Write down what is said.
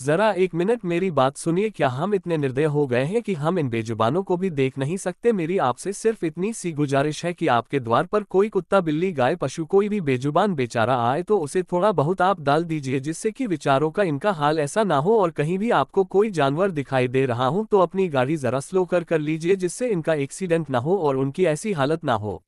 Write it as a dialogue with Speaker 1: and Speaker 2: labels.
Speaker 1: जरा एक मिनट मेरी बात सुनिए क्या हम इतने निर्दय हो गए हैं कि हम इन बेजुबानों को भी देख नहीं सकते मेरी आपसे सिर्फ इतनी सी गुजारिश है कि आपके द्वार पर कोई कुत्ता बिल्ली गाय पशु कोई भी बेजुबान बेचारा आए तो उसे थोड़ा बहुत आप डाल दीजिए जिससे कि विचारों का इनका हाल ऐसा ना हो और कहीं भी आपको कोई जानवर दिखाई दे रहा हो तो अपनी गाड़ी जरा स्लो कर कर लीजिए जिससे इनका एक्सीडेंट ना हो और उनकी ऐसी हालत ना हो